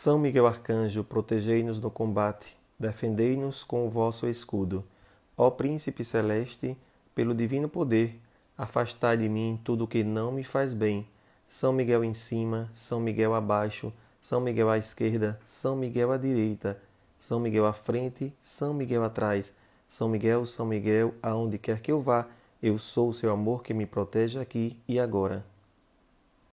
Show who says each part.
Speaker 1: São Miguel Arcanjo, protegei-nos no combate, defendei-nos com o vosso escudo. Ó Príncipe Celeste, pelo divino poder, afastai de mim tudo o que não me faz bem. São Miguel em cima, São Miguel abaixo, São Miguel à esquerda, São Miguel à direita, São Miguel à frente, São Miguel atrás. São Miguel, São Miguel, aonde quer que eu vá, eu sou o seu amor que me protege aqui e agora.